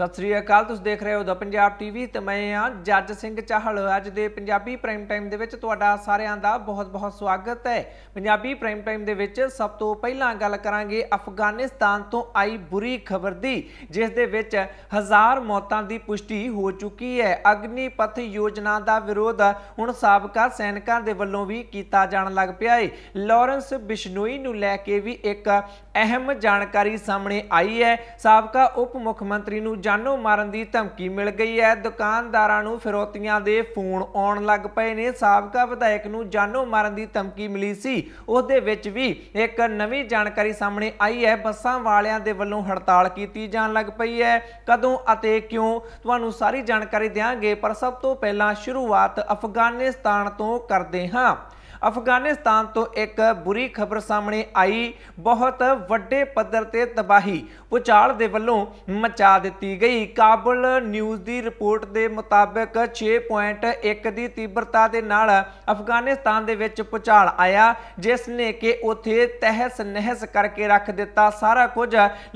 ਸਤਿ ਸ੍ਰੀ ਅਕਾਲ ਤੁਸੀਂ ਦੇਖ ਰਹੇ ਹੋ ਦਾ ਪੰਜਾਬ ਟੀਵੀ ਤੇ ਮੈਂ ਆ ਜੱਜ ਸਿੰਘ ਚਾਹਲ ਅੱਜ ਦੇ ਪੰਜਾਬੀ ਪ੍ਰਾਈਮ ਟਾਈਮ ਦੇ ਵਿੱਚ ਤੁਹਾਡਾ ਸਾਰਿਆਂ ਦਾ ਬਹੁਤ-ਬਹੁਤ ਸਵਾਗਤ ਹੈ ਪੰਜਾਬੀ ਪ੍ਰਾਈਮ ਟਾਈਮ ਦੇ ਵਿੱਚ ਸਭ ਤੋਂ ਪਹਿਲਾਂ ਗੱਲ ਕਰਾਂਗੇ ਅਫਗਾਨਿਸਤਾਨ ਤੋਂ ਆਈ ਬੁਰੀ ਖਬਰ ਦੀ ਜਿਸ ਦੇ ਵਿੱਚ ਹਜ਼ਾਰ ਮੌਤਾਂ ਦੀ ਪੁਸ਼ਟੀ ਹੋ ਚੁੱਕੀ ਹੈ ਅਗਨੀਪਥ ਯੋਜਨਾ ਦਾ ਵਿਰੋਧ ਹੁਣ ਸਾਬਕਾ ਸੈਨਿਕਾਂ ਦੇ ਵੱਲੋਂ ਵੀ ਕੀਤਾ ਜਾਣ ਲੱਗ ਪਿਆ ਹੈ ਲਾਰੈਂਸ ਬਿਸ਼ਨੋਈ ਨੂੰ ਲੈ ਕੇ ਵੀ ਇੱਕ ਅਹਿਮ ਜਾਣਕਾਰੀ ਸਾਹਮਣੇ ਆਈ ਹੈ ਸਾਬਕਾ ਉਪ ਮੁੱਖ ਮੰਤਰੀ ਨੂੰ ਜਾਨੋ ਮਾਰਨ ਦੀ ਧਮਕੀ ਮਿਲ ਗਈ ਹੈ ਦੁਕਾਨਦਾਰਾਂ ਨੂੰ ਫਿਰੋਤੀਆਂ ਦੇ ਫੋਨ ਆਉਣ ਲੱਗ ਪਏ ਨੇ ਸਾਬਕਾ ਵਿਧਾਇਕ ਨੂੰ ਜਾਨੋ ਮਾਰਨ ਦੀ ਧਮਕੀ ਮਿਲੀ ਸੀ ਉਸ ਦੇ ਵਿੱਚ ਵੀ ਇੱਕ ਨਵੀਂ ਜਾਣਕਾਰੀ ਸਾਹਮਣੇ ਆਈ ਹੈ ਬੱਸਾਂ ਵਾਲਿਆਂ ਦੇ ਵੱਲੋਂ ਹੜਤਾਲ ਕੀਤੀ ਜਾਣ ਲੱਗ ਪਈ ਹੈ ਕਦੋਂ ਅਤੇ ਕਿਉਂ ਤੁਹਾਨੂੰ ਸਾਰੀ ਜਾਣਕਾਰੀ ਦਿਆਂਗੇ ਪਰ ਸਭ ਤੋਂ ਪਹਿਲਾਂ ਸ਼ੁਰੂਆਤ ਅਫਗਾਨਿਸਤਾਨ ਤੋਂ ਕਰਦੇ ਹਾਂ ਅਫਗਾਨਿਸਤਾਨ ਤੋਂ ਇੱਕ ਬੁਰੀ ਖਬਰ ਸਾਹਮਣੇ ਆਈ ਬਹੁਤ ਵੱਡੇ ਪੱਧਰ ਤੇ ਤਬਾਹੀ ਪੁਚਾਲ ਦੇ ਵੱਲੋਂ ਮਚਾ ਦਿੱਤੀ ਗਈ ਕਾਬਲ ਨਿਊਜ਼ ਦੀ ਰਿਪੋਰਟ ਦੇ ਮੁਤਾਬਕ 6.1 ਦੀ ਤੀਬਰਤਾ ਦੇ ਨਾਲ ਅਫਗਾਨਿਸਤਾਨ ਦੇ ਵਿੱਚ ਪੁਚਾਲ ਆਇਆ ਜਿਸ ਨੇ ਕਿ ਉਥੇ ਤਹਿਸ ਨਹਿਸ ਕਰਕੇ ਰੱਖ ਦਿੱਤਾ ਸਾਰਾ ਕੁਝ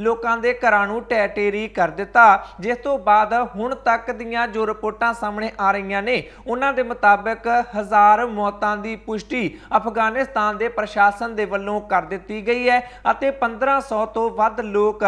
ਲੋਕਾਂ ਦੇ ਘਰਾਂ ਨੂੰ ਟੈਟੇਰੀ ਕਰ ਦਿੱਤਾ ਜਿਸ ਤੋਂ ਬਾਅਦ ਹੁਣ ਤੱਕ ਦੀਆਂ ਜੋ ਰਿਪੋਰਟਾਂ ਸਾਹਮਣੇ ਆ ਰਹੀਆਂ ਨੇ ਉਹਨਾਂ ਦੇ ਮੁਤਾਬਕ ਹਜ਼ਾਰ ਮੌਤਾਂ ਦੀ ਪੁਸ਼ਟੀ ਪੁਸ਼ਟੀ ਅਫਗਾਨਿਸਤਾਨ ਦੇ ਪ੍ਰਸ਼ਾਸਨ ਦੇ ਵੱਲੋਂ ਕਰ ਦਿੱਤੀ ਗਈ ਹੈ ਅਤੇ 1500 ਤੋਂ ਵੱਧ ਲੋਕ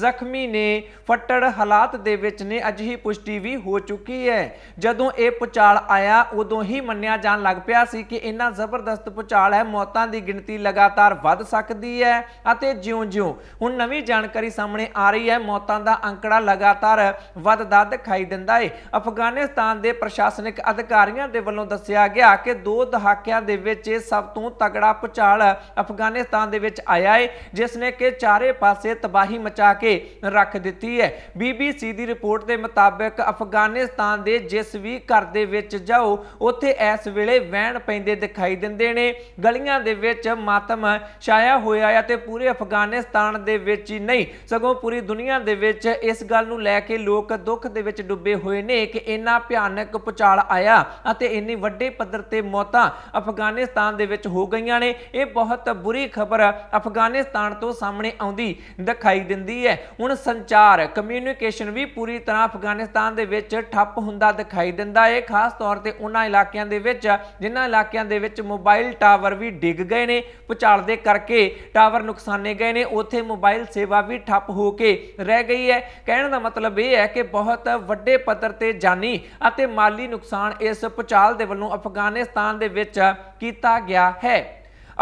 ਜ਼ਖਮੀ ਨੇ ਫੱਟੜ ਹਾਲਾਤ ਦੇ ਵਿੱਚ ਨੇ ਅਜਿਹੀ ਪੁਸ਼ਟੀ ਵੀ ਹੋ ਚੁੱਕੀ ਹੈ ਜਦੋਂ ਇਹ ਪੁਚਾਲ ਆਇਆ ਉਦੋਂ ਹੀ ਮੰਨਿਆ ਜਾਣ ਲੱਗ ਪਿਆ ਸੀ ਕਿ ਇੰਨਾ ਜ਼ਬਰਦਸਤ ਪੁਚਾਲ ਹੈ ਮੌਤਾਂ ਦੀ ਗਿਣਤੀ ਲਗਾਤਾਰ ਵੱਧ ਸਕਦੀ ਹੈ ਅਤੇ ਜਿਉਂ-ਜਿਉਂ ਹੁਣ ਨਵੀਂ ਜਾਣਕਾਰੀ ਸਾਹਮਣੇ ਆ ਰਹੀ ਹੈ ਮੌਤਾਂ ਦਾ ਅੰਕੜਾ ਲਗਾਤਾਰ ਵੱਧਦਾ ਦਿਖਾਈ ਦਿੰਦਾ ਹੈ ਅਫਗਾਨਿਸਤਾਨ ਦੇ ਪ੍ਰਸ਼ਾਸਨਿਕ ਅਧਿਕਾਰੀਆਂ ਦੇ ਵੱਲੋਂ ਦੱਸਿਆ ਗਿਆ ਕਿ ਦੋ ਦਹਾਕਿਆਂ ਦੇ ਵਿੱਚ ਸਭ ਤੋਂ ਤਗੜਾ ਭੁਚਾਲ ਅਫਗਾਨਿਸਤਾਨ ਦੇ ਵਿੱਚ ਆਇਆ ਹੈ ਜਿਸ ਨੇ ਕਿ ਚਾਰੇ ਪਾਸੇ ਤਬਾਹੀ ਮਚਾ ਕੇ ਰੱਖ ਦਿੱਤੀ ਹੈ ਬੀਬੀਸੀ ਦੀ ਰਿਪੋਰਟ ਦੇ ਮੁਤਾਬਕ ਅਫਗਾਨਿਸਤਾਨ ਦੇ ਜਿਸ ਵੀ ਘਰ ਦੇ ਵਿੱਚ ਜਾਓ ਉੱਥੇ ਇਸ ਵੇਲੇ ਵਹਿਣ ਪੈਂਦੇ ਦਿਖਾਈ ਦਿੰਦੇ ਨੇ ਗਲੀਆਂ ਦੇ ਵਿੱਚ ਮਾਤਮ ਛਾਇਆ ਹੋਇਆ ਹੈ ਤੇ ਪੂਰੇ ਅਫਗਾਨਿਸਤਾਨ ਦੇ ਵਿੱਚ ਹੀ ਨਹੀਂ ਸਗੋਂ ਪੂਰੀ ਦੁਨੀਆ ਦੇ ਵਿੱਚ ਇਸ ਗੱਲ ਨੂੰ ਲੈ ਕੇ ਲੋਕ ਦੁੱਖ ਦੇ ਵਿੱਚ ਡੁੱਬੇ ਹੋਏ ਨੇ ਕਿ ਇੰਨਾ ਭਿਆਨਕ ਭੁਚਾਲ ਆਇਆ ਅਤੇ ਇੰਨੀ ਵੱਡੇ ਪੱਧਰ ਤੇ ਮੌਤਾਂ ਅਫਗਾਨ ਅਫਗਾਨਿਸਤਾਨ ਦੇ ਵਿੱਚ ਹੋ ਗਈਆਂ ਨੇ ਇਹ ਬਹੁਤ ਬੁਰੀ ਖਬਰ ਅਫਗਾਨਿਸਤਾਨ ਤੋਂ ਸਾਹਮਣੇ ਆਉਂਦੀ ਦਿਖਾਈ ਦਿੰਦੀ ਹੈ ਹੁਣ ਸੰਚਾਰ ਕਮਿਊਨੀਕੇਸ਼ਨ ਵੀ ਪੂਰੀ ਤਰ੍ਹਾਂ ਅਫਗਾਨਿਸਤਾਨ ਦੇ ਵਿੱਚ ਠੱਪ ਹੁੰਦਾ ਦਿਖਾਈ ਦਿੰਦਾ ਹੈ ਖਾਸ ਤੌਰ ਤੇ ਉਹਨਾਂ ਇਲਾਕਿਆਂ ਦੇ ਵਿੱਚ ਜਿਨ੍ਹਾਂ ਇਲਾਕਿਆਂ ਦੇ ਵਿੱਚ ਮੋਬਾਈਲ ਟਾਵਰ ਵੀ ਡਿੱਗ ਗਏ ਨੇ ਪੁਚਾਲ ਦੇ ਕਰਕੇ ਟਾਵਰ ਨੁਕਸਾਨੇ ਗਏ ਨੇ ਉੱਥੇ ਮੋਬਾਈਲ ਸੇਵਾ ਵੀ ਠੱਪ ਹੋ ਕੇ ਰਹਿ ਗਈ ਹੈ ਕਹਿਣ ਦਾ ਮਤਲਬ ਇਹ ਹੈ ਕਿ ਬਹੁਤ ਵੱਡੇ ਪੱਧਰ ਤੇ ਜਾਨੀ ਅਤੇ ਮਾਲੀ ਨੁਕਸਾਨ ਇਸ ਪੁਚਾਲ ਦੇ ਵੱਲੋਂ ਅਫਗਾਨਿਸਤਾਨ ਦੇ ਵਿੱਚ ਕੀਤਾ ਗਿਆ ਹੈ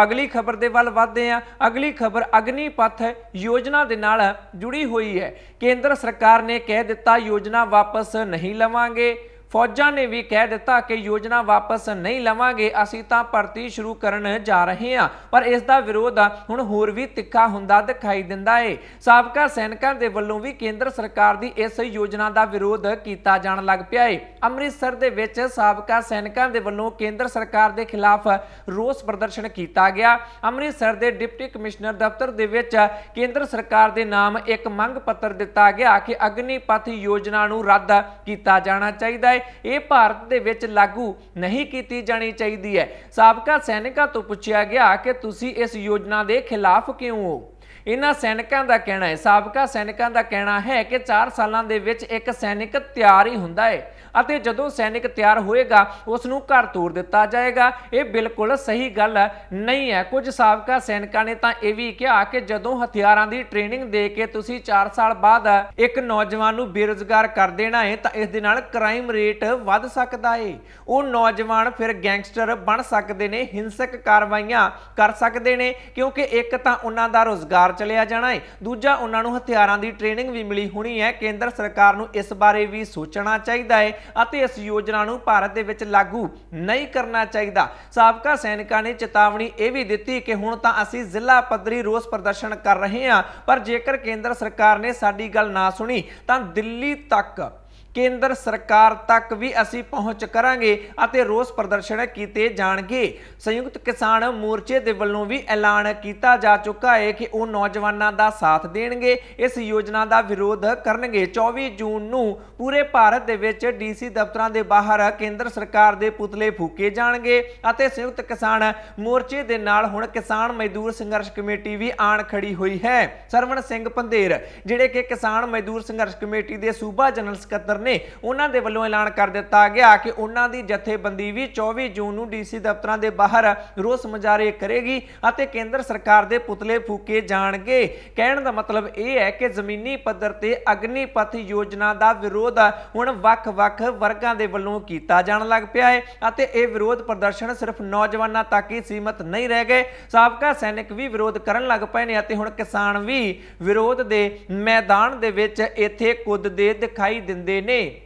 ਅਗਲੀ ਖਬਰ ਦੇ ਵੱਲ ਵਧਦੇ ਆ ਅਗਲੀ ਖਬਰ ਅਗਨੀਪਥ ਯੋਜਨਾ ਦੇ ਨਾਲ ਜੁੜੀ ਹੋਈ ਹੈ ਕੇਂਦਰ ਸਰਕਾਰ ਨੇ ਕਹਿ ਦਿੱਤਾ ਯੋਜਨਾ ਵਾਪਸ ਨਹੀਂ ਲਵਾਂਗੇ ਫੌਜਾਂ ਨੇ ਵੀ ਕਹਿ ਦਿੱਤਾ ਕਿ ਯੋਜਨਾ ਵਾਪਸ ਨਹੀਂ ਲਵਾਂਗੇ ਅਸੀਂ ਤਾਂ ਭਰਤੀ ਸ਼ੁਰੂ ਕਰਨ ਜਾ ਰਹੇ ਹਾਂ ਪਰ ਇਸ ਦਾ ਵਿਰੋਧ ਹੁਣ ਹੋਰ ਵੀ ਤਿੱਖਾ ਹੁੰਦਾ ਦਿਖਾਈ ਦਿੰਦਾ ਏ ਸਾਬਕਾ ਸੈਨਿਕਾਂ ਦੇ ਵੱਲੋਂ ਵੀ ਕੇਂਦਰ ਸਰਕਾਰ ਦੀ ਇਸ ਯੋਜਨਾ ਦਾ ਵਿਰੋਧ ਕੀਤਾ ਜਾਣ ਲੱਗ ਪਿਆ ਏ ਅੰਮ੍ਰਿਤਸਰ ਦੇ ਵਿੱਚ ਸਾਬਕਾ ਸੈਨਿਕਾਂ ਦੇ ਵੱਲੋਂ ਕੇਂਦਰ ਸਰਕਾਰ ਦੇ ਖਿਲਾਫ ਰੋਸ ਪ੍ਰਦਰਸ਼ਨ ਕੀਤਾ ਗਿਆ ਅੰਮ੍ਰਿਤਸਰ ਦੇ ਡਿਪਟੀ ਕਮਿਸ਼ਨਰ ਦਫ਼ਤਰ ਦੇ ਵਿੱਚ ਕੇਂਦਰ ਸਰਕਾਰ ਦੇ ਨਾਮ ਇੱਕ ਮੰਗ ਪੱਤਰ ਦਿੱਤਾ ਗਿਆ ਕਿ ਅਗਨੀਪਥ ਯੋਜਨਾ ਨੂੰ ਰੱਦ ਕੀਤਾ ਜਾਣਾ ਚਾਹੀਦਾ ਹੈ ਇਹ ਭਾਰਤ ਦੇ ਵਿੱਚ ਲਾਗੂ ਨਹੀਂ ਕੀਤੀ ਜਾਣੀ ਚਾਹੀਦੀ ਹੈ ਸਾਬਕਾ ਸੈਨਿਕਾਂ ਤੋਂ ਪੁੱਛਿਆ ਗਿਆ ਕਿ ਤੁਸੀਂ ਇਸ ਯੋਜਨਾ ਦੇ ਖਿਲਾਫ ਕਿਉਂ ਹੋ ਇਹਨਾਂ ਸੈਨਿਕਾਂ ਦਾ ਕਹਿਣਾ ਹੈ ਸਾਬਕਾ ਸੈਨਿਕਾਂ ਦਾ ਕਹਿਣਾ ਹੈ ਕਿ 4 ਸਾਲਾਂ ਦੇ ਵਿੱਚ ਇੱਕ ਸੈਨਿਕ ਤਿਆਰ ਹੀ ਹੁੰਦਾ ਹੈ ਅਤੇ ਜਦੋਂ ਸੈਨਿਕ ਤਿਆਰ ਹੋਏਗਾ ਉਸ ਨੂੰ ਘਰ ਤੋੜ ਦਿੱਤਾ ਜਾਏਗਾ ਇਹ ਬਿਲਕੁਲ ਸਹੀ ਗੱਲ ਨਹੀਂ ਹੈ ਕੁਝ ਸਾਬਕਾ ਸੈਨਿਕਾਂ ਨੇ ਤਾਂ ਇਹ ਵੀ ਕਿਹਾ ਕਿ ਜਦੋਂ ਹਥਿਆਰਾਂ ਦੀ ਟ੍ਰੇਨਿੰਗ ਦੇ ਕੇ ਤੁਸੀਂ 4 ਸਾਲ ਬਾਅਦ ਇੱਕ ਨੌਜਵਾਨ ਨੂੰ ਬੇਰੋਜ਼ਗਾਰ ਕਰ ਦੇਣਾ ਹੈ ਤਾਂ ਇਸ ਦੇ ਨਾਲ ਕ੍ਰਾਈਮ ਰੇਟ ਵੱਧ ਸਕਦਾ ਹੈ ਉਹ ਨੌਜਵਾਨ ਫਿਰ ਗੈਂਗਸਟਰ ਬਣ ਸਕਦੇ ਨੇ ਹਿੰਸਕ ਕਾਰਵਾਈਆਂ ਕਰ ਸਕਦੇ ਨੇ ਕਿਉਂਕਿ ਇੱਕ ਤਾਂ ਉਹਨਾਂ ਦਾ ਰੋਜ਼ਗਾਰ ਚਲਿਆ ਜਾਣਾ ਹੈ ਦੂਜਾ ਉਹਨਾਂ ਨੂੰ ਹਥਿਆਰਾਂ ਦੀ ਟ੍ਰੇਨਿੰਗ ਵੀ ਮਿਲੀ ਹੋਣੀ ਹੈ ਕੇਂਦਰ ਸਰਕਾਰ ਨੂੰ ਇਸ ਬਾਰੇ ਵੀ ਸੋਚਣਾ ਚਾਹੀਦਾ ਹੈ ਅਤੇ ਇਸ ਯੋਜਨਾ ਨੂੰ ਭਾਰਤ ਦੇ ਵਿੱਚ ਲਾਗੂ ਨਹੀਂ ਕਰਨਾ ਚਾਹੀਦਾ ਸਾਬਕਾ ਸੈਨਿਕਾਂ ਨੇ ਚੇਤਾਵਨੀ ਇਹ ਵੀ ਦਿੱਤੀ ਕਿ ਹੁਣ ਤਾਂ ਅਸੀਂ ਜ਼ਿਲ੍ਹਾ ਪੱਧਰੀ ਰੋਸ ਪ੍ਰਦਰਸ਼ਨ ਕਰ ਰਹੇ ਹਾਂ ਪਰ ਜੇਕਰ ਕੇਂਦਰ ਸਰਕਾਰ ਨੇ ਸਾਡੀ ਗੱਲ ਨਾ ਸੁਣੀ ਤਾਂ ਦਿੱਲੀ ਤੱਕ ਕੇਂਦਰ ਸਰਕਾਰ ਤੱਕ ਵੀ ਅਸੀਂ ਪਹੁੰਚ ਕਰਾਂਗੇ ਅਤੇ ਰੋਸ ਪ੍ਰਦਰਸ਼ਨ ਕੀਤੇ ਜਾਣਗੇ ਸੰਯੁਕਤ ਕਿਸਾਨ ਮੋਰਚੇ ਦੇ ਵੱਲੋਂ ਵੀ ਐਲਾਨ ਕੀਤਾ ਜਾ ਚੁੱਕਾ ਹੈ ਕਿ ਉਹ ਨੌਜਵਾਨਾਂ ਦਾ ਸਾਥ ਦੇਣਗੇ ਇਸ ਯੋਜਨਾ ਦਾ ਵਿਰੋਧ ਕਰਨਗੇ 24 ਜੂਨ ਨੂੰ ਪੂਰੇ ਭਾਰਤ ਦੇ ਵਿੱਚ ਡੀਸੀ ਦਫ਼ਤਰਾਂ ਦੇ ਬਾਹਰ ਕੇਂਦਰ ਸਰਕਾਰ ਦੇ ਪੁਤਲੇ ਫੂਕੇ ਜਾਣਗੇ ਅਤੇ ਸੰਯੁਕਤ ਕਿਸਾਨ ਮੋਰਚੇ ਦੇ ਨਾਲ ਹੁਣ ਕਿਸਾਨ ਮਜ਼ਦੂਰ ਸੰਘਰਸ਼ ਕਮੇਟੀ ਵੀ ਆਣ ਖੜੀ ਹੋਈ ਹੈ ਸਰਵਣ ਸਿੰਘ ਪੰਦੇਰ ਜਿਹੜੇ ਕਿ ਕਿਸਾਨ ਮਜ਼ਦੂਰ ਸੰਘਰਸ਼ ਕਮੇਟੀ ਦੇ ਸੂਬਾ ਜਨਰਲ ਸਕੱਤਰ ਨੇ ਉਹਨਾਂ ਦੇ ਵੱਲੋਂ ਐਲਾਨ ਕਰ ਦਿੱਤਾ ਗਿਆ ਕਿ ਉਹਨਾਂ ਦੀ ਜਥੇਬੰਦੀ ਵੀ 24 ਜੂਨ ਨੂੰ ਡੀਸੀ ਦਫ਼ਤਰਾਂ ਦੇ ਬਾਹਰ ਰੋਸ ਮਜਾਰੇ ਕਰੇਗੀ ਅਤੇ ਕੇਂਦਰ ਸਰਕਾਰ ਦੇ ਪੁਤਲੇ ਫੂਕੇ ਜਾਣਗੇ ਕਹਿਣ ਦਾ ਮਤਲਬ ਇਹ ਹੈ ਕਿ ਜ਼ਮੀਨੀ ਪੱਧਰ ਤੇ ਅਗਨੀਪਥ ਯੋਜਨਾ ਦਾ ਵਿਰੋਧ ਹੁਣ ਵੱਖ-ਵੱਖ ਵਰਗਾਂ ਦੇ ਵੱਲੋਂ ਕੀਤਾ ਜਾਣ ਲੱਗ ਪਿਆ ਹੈ ਅਤੇ ਇਹ ਵਿਰੋਧ ਪ੍ਰਦਰਸ਼ਨ ਸਿਰਫ ਨੌਜਵਾਨਾਂ ਤੱਕ ਹੀ ਸੀਮਤ ਨਹੀਂ ਰਹਿ ਗਏ ਸਾਬਕਾ ਸੈਨਿਕ ਵੀ ਵਿਰੋਧ ਕਰਨ ਲੱਗ ਪਏ ਨੇ ਅਤੇ ਹੁਣ ਕਿਸਾਨ ਵੀ ਵਿਰੋਧ ਦੇ ਮੈਦਾਨ ਦੇ ਵਿੱਚ ਇੱਥੇ ਕੁੱਦ ਦੇ ਦਿਖਾਈ ਦਿੰਦੇ name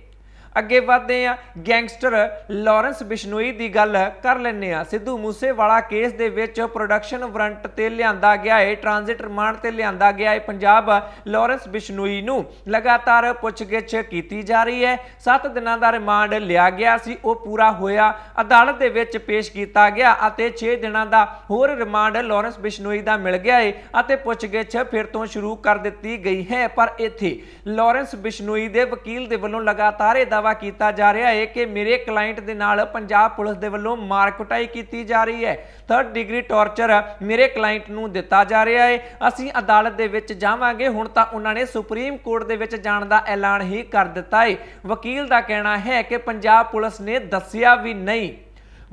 ਅੱਗੇ ਵਧਦੇ ਆ ਗੈਂਗਸਟਰ ਲਾਰੈਂਸ ਬਿਸ਼ਨੋਈ ਦੀ ਗੱਲ ਕਰ ਲੈਨੇ ਆ ਸਿੱਧੂ ਮੂਸੇਵਾਲਾ ਕੇਸ ਦੇ ਵਿੱਚ ਪ੍ਰੋਡਕਸ਼ਨ ਵਾਰੰਟ ਤੇ ਲਿਆਂਦਾ ਗਿਆ ਹੈ ਟ੍ਰਾਂਜ਼ਿਟ ਰਿਮਾਂਡ ਤੇ ਲਿਆਂਦਾ ਗਿਆ ਹੈ ਪੰਜਾਬ ਲਾਰੈਂਸ ਬਿਸ਼ਨੋਈ ਨੂੰ ਲਗਾਤਾਰ ਪੁੱਛਗਿੱਛ ਕੀਤੀ ਜਾ ਰਹੀ ਹੈ 7 ਦਿਨਾਂ ਦਾ ਰਿਮਾਂਡ ਲਿਆ ਗਿਆ ਸੀ ਉਹ ਪੂਰਾ ਹੋਇਆ ਅਦਾਲਤ ਦੇ ਵਿੱਚ ਪੇਸ਼ ਕੀਤਾ ਗਿਆ ਅਤੇ 6 ਦਿਨਾਂ ਦਾ ਹੋਰ ਰਿਮਾਂਡ ਲਾਰੈਂਸ ਬਿਸ਼ਨੋਈ ਦਾ ਮਿਲ ਗਿਆ ਹੈ ਅਤੇ ਪੁੱਛਗਿੱਛ ਫਿਰ ਤੋਂ ਸ਼ੁਰੂ ਕਰ ਦਿੱਤੀ ਗਈ ਹੈ ਪਰ ਇੱਥੇ ਲਾਰੈਂਸ ਬਿਸ਼ਨੋਈ ਦੇ ਵਕੀਲ ਦੇ ਵੱਲੋਂ ਲਗਾਤਾਰ ਇਹ ਦਾਵਾ ਕੀਤਾ ਜਾ ਰਿਹਾ ਹੈ ਕਿ ਮੇਰੇ ਕਲਾਇੰਟ ਦੇ ਨਾਲ ਪੰਜਾਬ ਪੁਲਿਸ ਦੇ ਵੱਲੋਂ ਕੁਟਾਈ ਕੀਤੀ ਜਾ ਰਹੀ ਹੈ ਥਰਡ ਡਿਗਰੀ ਟੌਰਚਰ ਮੇਰੇ ਕਲਾਇੰਟ ਨੂੰ ਦਿੱਤਾ ਜਾ ਰਿਹਾ ਹੈ ਅਸੀਂ ਅਦਾਲਤ ਦੇ ਵਿੱਚ ਜਾਵਾਂਗੇ ਹੁਣ ਤਾਂ ਉਹਨਾਂ ਨੇ ਸੁਪਰੀਮ ਕੋਰਟ ਦੇ ਵਿੱਚ ਜਾਣ ਦਾ ਐਲਾਨ ਹੀ ਕਰ ਦਿੱਤਾ ਹੈ ਵਕੀਲ ਦਾ ਕਹਿਣਾ ਹੈ ਕਿ ਪੰਜਾਬ ਪੁਲਿਸ ਨੇ ਦੱਸਿਆ ਵੀ ਨਹੀਂ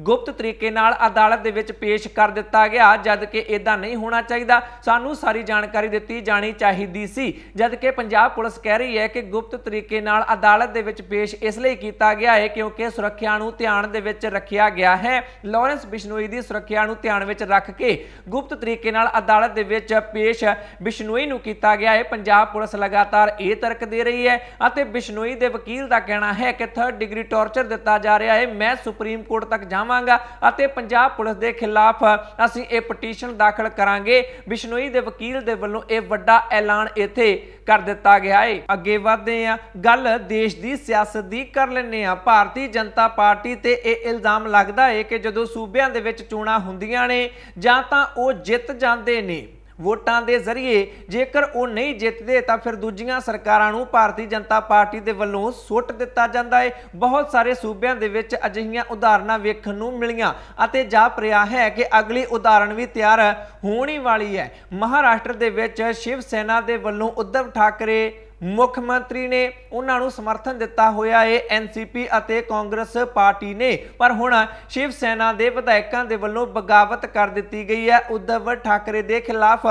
ਗੁਪਤ ਤਰੀਕੇ ਨਾਲ ਅਦਾਲਤ ਦੇ ਵਿੱਚ ਪੇਸ਼ ਕਰ ਦਿੱਤਾ ਗਿਆ ਜਦ ਕਿ ਇਦਾਂ ਨਹੀਂ ਹੋਣਾ ਚਾਹੀਦਾ ਸਾਨੂੰ ਸਾਰੀ ਜਾਣਕਾਰੀ ਦਿੱਤੀ ਜਾਣੀ ਚਾਹੀਦੀ ਸੀ ਜਦ ਕਿ ਪੰਜਾਬ ਪੁਲਿਸ ਕਹਿ ਰਹੀ ਹੈ ਕਿ ਗੁਪਤ ਤਰੀਕੇ ਨਾਲ ਅਦਾਲਤ ਦੇ ਵਿੱਚ ਪੇਸ਼ ਇਸ ਲਈ ਕੀਤਾ ਗਿਆ ਹੈ ਕਿਉਂਕਿ ਸੁਰੱਖਿਆ ਨੂੰ ਧਿਆਨ ਦੇ ਵਿੱਚ ਰੱਖਿਆ ਗਿਆ ਹੈ ਲਾਰੈਂਸ ਬਿਸ਼ਨੋਈ ਦੀ ਸੁਰੱਖਿਆ ਨੂੰ ਧਿਆਨ ਵਿੱਚ ਰੱਖ ਕੇ ਗੁਪਤ ਤਰੀਕੇ ਨਾਲ ਅਦਾਲਤ ਦੇ ਵਿੱਚ ਪੇਸ਼ ਬਿਸ਼ਨੋਈ ਨੂੰ ਕੀਤਾ ਗਿਆ ਹੈ ਪੰਜਾਬ ਪੁਲਿਸ ਲਗਾਤਾਰ ਇਹ ਤਰਕ ਦੇ ਰਹੀ ਹੈ ਅਤੇ ਬਿਸ਼ਨੋਈ ਦੇ ਵਕੀਲ ਦਾ ਕਹਿਣਾ ਹੈ ਕਿ 3 ਡਿਗਰੀ ਟੌਰਚਰ ਦਿੱਤਾ ਜਾ ਰਿਹਾ ਹੈ ਮੈਂ ਸੁਪਰੀਮ ਕੋਰਟ ਤੱਕ ਜਾ ਚਾਹਾਂਗਾ ਅਤੇ ਪੰਜਾਬ ਪੁਲਿਸ ਦੇ ਖਿਲਾਫ ਅਸੀਂ ਇਹ ਪਟੀਸ਼ਨ ਦਾਖਲ ਕਰਾਂਗੇ ਬਿਸ਼ਨੋਈ ਦੇ ਵਕੀਲ ਦੇ ਵੱਲੋਂ ਇਹ ਵੱਡਾ ਐਲਾਨ ਇੱਥੇ ਕਰ ਦਿੱਤਾ ਗਿਆ ਹੈ ਅੱਗੇ ਵਧਦੇ ਆ ਗੱਲ ਦੇਸ਼ ਦੀ ਸਿਆਸਤ ਦੀ ਕਰ ਲੈਨੇ ਆ ਭਾਰਤੀ ਜਨਤਾ ਪਾਰਟੀ ਤੇ ਇਹ ਇਲਜ਼ਾਮ ਲੱਗਦਾ ਹੈ ਕਿ ਜਦੋਂ ਸੂਬਿਆਂ ਦੇ ਵਿੱਚ ਚੋਣਾਂ ਹੁੰਦੀਆਂ ਨੇ ਜਾਂ ਤਾਂ ਉਹ ਜਿੱਤ ਜਾਂਦੇ ਨੇ ਵੋਟਾਂ ਦੇ ਜ਼ਰੀਏ ਜੇਕਰ ਉਹ ਨਹੀਂ ਜਿੱਤਦੇ ਤਾਂ ਫਿਰ ਦੂਜੀਆਂ ਸਰਕਾਰਾਂ ਨੂੰ ਭਾਰਤੀ ਜਨਤਾ ਪਾਰਟੀ ਦੇ ਵੱਲੋਂ ਸੁੱਟ ਦਿੱਤਾ ਜਾਂਦਾ ਹੈ ਬਹੁਤ ਸਾਰੇ ਸੂਬਿਆਂ ਦੇ ਵਿੱਚ ਅਜਿਹੀਆਂ ਉਦਾਹਰਨਾਂ ਵੇਖਣ ਨੂੰ ਮਿਲੀਆਂ ਅਤੇ ਜਾ ਪ੍ਰਿਆ ਹੈ ਕਿ ਅਗਲੀ ਉਦਾਹਰਨ ਵੀ ਤਿਆਰ ਹੋਣੀ ਵਾਲੀ ਹੈ ਮਹਾਰਾਸ਼ਟਰ ਦੇ ਵਿੱਚ ਸ਼ਿਵ ਸੈਨਾ ਦੇ ਵੱਲੋਂ ਉद्धਵ ਠਾਕਰੇ ਮੁੱਖ ਮੰਤਰੀ ਨੇ ਉਹਨਾਂ ਨੂੰ ਸਮਰਥਨ ਦਿੱਤਾ ਹੋਇਆ ਏ ਐਨਸੀਪੀ ਅਤੇ ਕਾਂਗਰਸ ਪਾਰਟੀ ਨੇ ਪਰ ਹੁਣ ਸ਼ਿਵ ਸੈਨਾ ਦੇ ਵਿਧਾਇਕਾਂ ਦੇ ਵੱਲੋਂ ਬਗਾਵਤ ਕਰ ਦਿੱਤੀ ਗਈ ਹੈ ਉਦਵ ਠਾਕਰੇ ਦੇ ਖਿਲਾਫ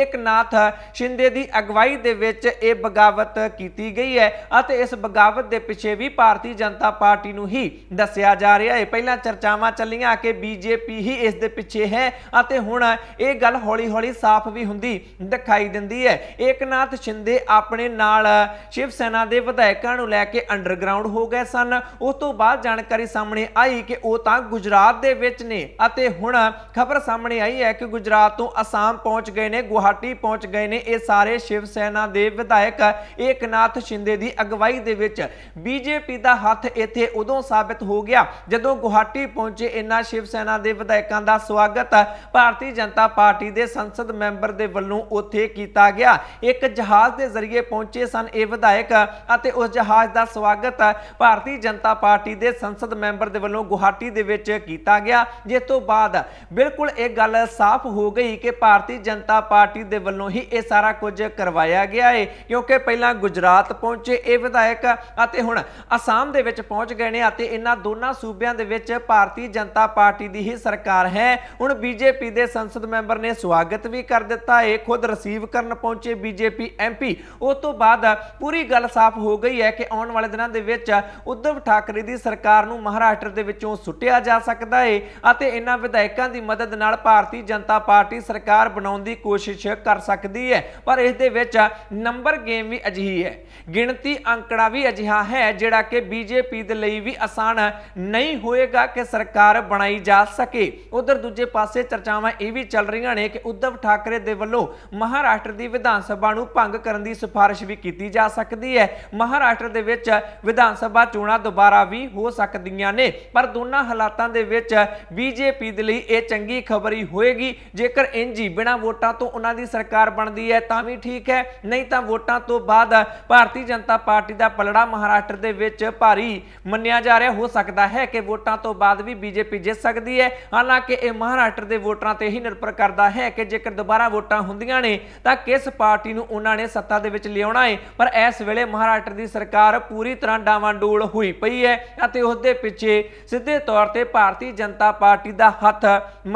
ਏਕਨਾਥ ਸ਼ਿੰਦੇ ਦੀ ਅਗਵਾਈ ਦੇ ਵਿੱਚ ਇਹ ਬਗਾਵਤ ਕੀਤੀ ਗਈ ਹੈ ਅਤੇ ਇਸ ਬਗਾਵਤ ਦੇ ਪਿੱਛੇ ਵੀ ਭਾਰਤੀ ਜਨਤਾ ਪਾਰਟੀ ਨੂੰ ਹੀ ਦੱਸਿਆ ਜਾ ਰਿਹਾ ਹੈ ਪਹਿਲਾਂ ਚਰਚਾਵਾਂ ਚੱਲੀਆਂ ਕਿ ਬੀਜੇਪੀ ਹੀ ਇਸ ਦੇ ਪਿੱਛੇ ਹੈ ਅਤੇ ਹੁਣ ਇਹ ਗੱਲ ਹੌਲੀ-ਹੌਲੀ ਸਾਫ਼ ਵੀ ਹੁੰਦੀ ਦਿਖਾਈ ਦਿੰਦੀ ਹੈ ਏਕਨਾਥ ਸ਼ਿੰਦੇ ਆਪਣੇ ਨਾਮ ਨਾਲ ਸ਼ਿਵ ਸੈਨਾ ਦੇ ਵਿਧਾਇਕਾਂ ਨੂੰ ਲੈ ਕੇ ਅੰਡਰਗਰਾਉਂਡ ਹੋ ਗਏ ਸਨ ਉਸ ਤੋਂ ਬਾਅਦ ਜਾਣਕਾਰੀ ਸਾਹਮਣੇ ਆਈ ਕਿ ਉਹ ਤਾਂ ਗੁਜਰਾਤ ਦੇ ਵਿੱਚ ਨੇ ਅਤੇ ਹੁਣ ਖਬਰ ਸਾਹਮਣੇ ਆਈ ਹੈ ਕਿ ਗੁਜਰਾਤ ਤੋਂ ਅਸਾਮ ਪਹੁੰਚ ਗਏ ਨੇ ਗੁਹਾਟੀ ਪਹੁੰਚ ਗਏ ਨੇ ਇਹ ਸਾਰੇ ਸ਼ਿਵ ਸੈਨਾ ਦੇ ਵਿਧਾਇਕ ਏਕਨਾਥ ਸ਼ਿੰਦੇ ਦੀ ਅਗਵਾਈ ਦੇ ਵਿੱਚ ਬੀਜੇਪੀ ਦਾ ਹੱਥ ਇੱਥੇ ਉਦੋਂ ਸਾਬਤ ਹੋ ਗਿਆ ਜਦੋਂ ਗੁਹਾਟੀ ਪਹੁੰਚੇ ਇਹਨਾਂ ਸ਼ਿਵ ਸੈਨਾ ਦੇ ਵਿਧਾਇਕਾਂ ਦਾ ਸਵਾਗਤ ਭਾਰਤੀ ਜਨਤਾ ਪਾਰਟੀ ਦੇ ਸੰਸਦ ਮੈਂਬਰ ਦੇ ਵੱਲੋਂ ਉੱਥੇ ਕੀਤਾ ਗਿਆ ਇੱਕ ਜਹਾਜ਼ ਦੇ ਜ਼ਰੀਏ ਪਹੁੰਚੇ ਪਹੁੰਚੇ ਸਨ ਇਹ ਵਿਧਾਇਕ ਅਤੇ ਉਸ ਜਹਾਜ਼ ਦਾ ਸਵਾਗਤ ਭਾਰਤੀ ਜਨਤਾ ਪਾਰਟੀ ਦੇ ਸੰਸਦ ਮੈਂਬਰ ਦੇ ਵੱਲੋਂ ਗੁਹਾਟੀ ਦੇ ਵਿੱਚ ਕੀਤਾ ਗਿਆ ਜਿਸ ਤੋਂ ਬਾਅਦ ਬਿਲਕੁਲ ਇਹ ਗੱਲ ਸਾਫ਼ ਹੋ ਗਈ ਕਿ ਭਾਰਤੀ ਜਨਤਾ ਪਾਰਟੀ ਦੇ ਵੱਲੋਂ ਹੀ ਇਹ ਸਾਰਾ ਕੁਝ ਕਰਵਾਇਆ ਗਿਆ ਹੈ ਕਿਉਂਕਿ ਪਹਿਲਾਂ ਗੁਜਰਾਤ ਪਹੁੰਚੇ ਇਹ ਵਿਧਾਇਕ ਅਤੇ ਹੁਣ ਅਸਾਮ ਦੇ ਵਿੱਚ ਪਹੁੰਚ ਗਏ ਨੇ ਅਤੇ ਇਹਨਾਂ ਦੋਨਾਂ ਸੂਬਿਆਂ ਦੇ ਵਿੱਚ ਭਾਰਤੀ ਜਨਤਾ ਪਾਰਟੀ ਦੀ ਹੀ ਸਰਕਾਰ ਹੈ ਹੁਣ ਬੀਜੇਪੀ ਦੇ ਸੰਸਦ ਮੈਂਬਰ ਨੇ ਸਵਾਗਤ ਵੀ ਕਰ ਦਿੱਤਾ ਹੈ ਖੁਦ ਰਿਸੀਵ ਕਰਨ ਪਹੁੰਚੇ ਬੀਜੇਪੀ ਐਮਪੀ ਉਸ ਤੋਂ ਬਾਅਦ ਬਾਅਦ ਪੂਰੀ ਗੱਲ ਸਾਫ਼ ਹੋ ਗਈ ਹੈ ਕਿ ਆਉਣ ਵਾਲੇ ਦਿਨਾਂ ਦੇ ਵਿੱਚ ਉਧਵ ਠਾਕਰੇ ਦੀ ਸਰਕਾਰ ਨੂੰ ਮਹਾਰਾਸ਼ਟਰ ਦੇ ਵਿੱਚੋਂ ਸੁੱਟਿਆ ਜਾ ਸਕਦਾ ਹੈ ਅਤੇ ਇਹਨਾਂ ਵਿਧਾਇਕਾਂ ਦੀ ਮਦਦ ਨਾਲ ਭਾਰਤੀ ਜਨਤਾ ਪਾਰਟੀ ਸਰਕਾਰ ਬਣਾਉਣ ਦੀ ਕੋਸ਼ਿਸ਼ ਕਰ ਸਕਦੀ ਹੈ ਪਰ ਇਸ ਦੇ ਵਿੱਚ ਨੰਬਰ ਗੇਮ ਵੀ ਅਜਿਹੀ ਹੈ ਗਿਣਤੀ ਅੰਕੜਾ ਵੀ ਅਜਿਹਾ ਹੈ ਜਿਹੜਾ ਕਿ ਬੀਜੇਪੀ ਦੇ ਲਈ ਵੀ ਆਸਾਨ ਨਹੀਂ ਹੋਏਗਾ ਕਿ ਸਰਕਾਰ ਬਣਾਈ ਜਾ ਸਕੇ ਉਧਰ ਦੂਜੇ ਪਾਸੇ ਚਰਚਾਵਾਂ ਇਹ ਵੀ ਚੱਲ ਰਹੀਆਂ ਨੇ ਕਿ ਉਧਵ ਠਾਕਰੇ ਦੇ ਵੱਲੋਂ ਮਹਾਰਾਸ਼ਟਰ ਦੀ ਵਿਧਾਨ ਸਭਾ ਨੂੰ ਭੰਗ ਕਰਨ ਦੀ ਸਿਫਾਰਿਸ਼ ਵੀ ਕੀਤੀ ਜਾ ਸਕਦੀ ਹੈ ਮਹਾਰਾਸ਼ਟਰ ਦੇ ਵਿੱਚ ਵਿਧਾਨ ਸਭਾ ਚੋਣਾਂ ਦੁਬਾਰਾ ਵੀ ਹੋ ਸਕਦੀਆਂ ਨੇ ਪਰ ਦੋਨਾਂ ਹਾਲਾਤਾਂ ਦੇ ਵਿੱਚ ਬੀਜੇਪੀ ਦੇ ਲਈ ਇਹ ਚੰਗੀ ਖਬਰ ਹੀ ਹੋਏਗੀ ਜੇਕਰ ਇੰਜੀ ਬਿਨਾ ਵੋਟਾਂ ਤੋਂ ਉਹਨਾਂ ਦੀ ਸਰਕਾਰ ਬਣਦੀ ਹੈ ਤਾਂ ਵੀ ਠੀਕ ਹੈ ਨਹੀਂ ਤਾਂ ਵੋਟਾਂ ਤੋਂ ਬਾਅਦ ਭਾਰਤੀ ਜਨਤਾ ਪਾਰਟੀ ਦਾ ਪਲੜਾ ਮਹਾਰਾਸ਼ਟਰ ਦੇ ਵਿੱਚ ਭਾਰੀ ਮੰਨਿਆ ਜਾ ਰਿਹਾ ਹੋ ਸਕਦਾ ਹੈ ਕਿ ਵੋਟਾਂ ਤੋਂ ਬਾਅਦ ਵੀ ਬੀਜੇਪੀ ਜਿੱਤ ਸਕਦੀ ਹੈ ਹਾਲਾਂਕਿ ਇਹ ਮਹਾਰਾਸ਼ਟਰ ਦੇ ਵੋਟਰਾਂ ਤੇ ਹੀ ਨਿਰਭਰ ਕਰਦਾ ਹੈ ਕਿ ਜੇਕਰ ਦੁਬਾਰਾ ਵੋਟਾਂ ਹੁੰਦੀਆਂ ਨੇ ਤਾਂ ਕਿਸ ਪਾਰਟੀ ਨੂੰ ਉਹਨਾਂ ਨੇ ਸੱਤਾ ਦੇ ਵਿੱਚ ਲਿਆਉਣਾ ਨੇ ਪਰ ਇਸ ਵੇਲੇ ਮਹਾਰਾਸ਼ਟਰ ਦੀ ਸਰਕਾਰ ਪੂਰੀ ਤਰ੍ਹਾਂ ਡਾਵਾਂਡੋਲ ਹੋਈ ਪਈ ਹੈ ਅਤੇ ਉਸ ਦੇ ਪਿੱਛੇ ਸਿੱਧੇ ਤੌਰ ਤੇ ਭਾਰਤੀ ਜਨਤਾ ਪਾਰਟੀ ਦਾ ਹੱਥ